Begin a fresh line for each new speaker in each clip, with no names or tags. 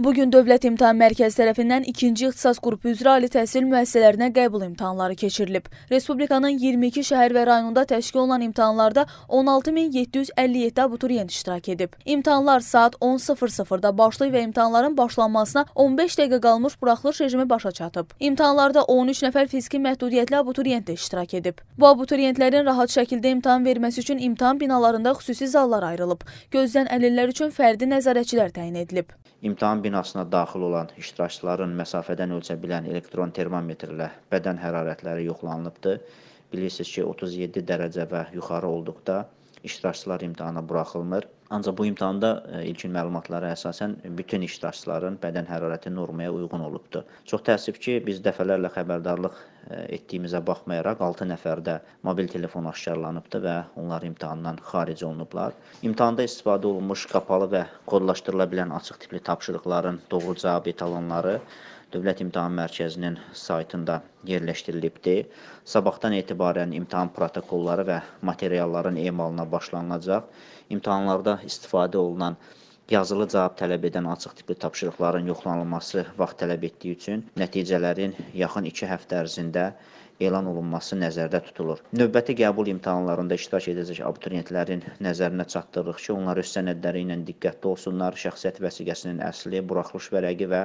Bugün Dövlət İmtahan Mərkəzi tərəfindən ikinci ixtisas qrupu üzrə ali təhsil müəssisələrinə qəbul imtahanları keçirilib. Respublikanın 22 şəhər və rayonunda təşkil olunan imtahanlarda 16757 abituriyent iştirak edib. İmtahanlar saat 10:00-da başlayıb və imtahanların başlanmasına 15 dəqiqə qalmış buraxılış rejimi başa çatıb. İmtahanlarda 13 nəfər fiziki məhdudiyyətli abituriyent də iştirak edib. Bu abituriyentlərin rahat şəkildə imtahan verməsi üçün imtahan binalarında xüsusi zallar ayrılıb. Gözdən əlillər üçün fərdi nəzarətçilər
təyin edilib. İmtahan Dövlət binasına daxil olan iştirakçıların məsafədən ölçə bilən elektron termometrlə bədən hərarətləri yoxlanılıbdır. Bilirsiniz ki, 37 dərəcə və yuxarı olduqda iştirakçılar imtahana buraxılmır. Ancaq bu imtahanda e, ilkin məlumatlara əsasən bütün iştirakçıların bədən hərarəti normaya uyğun olubdur. Çox təəssüf ki, biz dəfələrlə xəbərdarlıq e, etdiyimizə baxmayaraq 6 nəfərdə mobil telefon aşkarlanıbdır və onlar imtahandan xaric olunublar. İmtahanda istifadə olunmuş qapalı və kodlaşdırıla bilən açıq tipli tapşırıqların doğru cavab etalonları Dövlət İmtahan Mərkəzinin saytında yerləşdirilibdir. Sabahdan etibarən imtahan protokolları və materialların emalına başlanılacaq. İmtahanlarda istifadə olunan yazılı cavab tələb edən açıq tipli tapşırıqların yoxlanılması vaxt tələb etdiyi üçün nəticələrin yaxın 2 həftə ərzində elan olunması nəzərdə tutulur. Növbəti qəbul imtahanlarında iştirak edəcək abituriyentlərin nəzərinə çatdırırıq ki, onlar öz sənədləri ilə diqqətli olsunlar, şəxsiyyət vəsiqəsinin əsli, buraxılış vərəqi və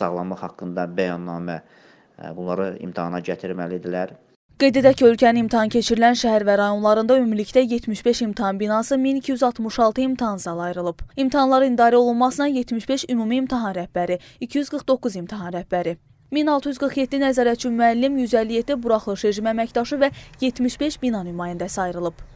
sağlamlıq haqqında bəyannamə e, bunları imtahana gətirməlidirlər.
Qeyd edək ki, ölkənin imtahan keçirilən şəhər və rayonlarında ümumilikdə 75 imtahan binası, 1266 imtahan zalı ayrılıb. İmtahanların idarə olunmasına 75 ümumi imtahan rəhbəri, 249 imtahan rəhbəri, 1647 nəzarətçi müəllim, 157 buraxılış rejim əməkdaşı və 75 bina nümayəndəsi ayrılıb.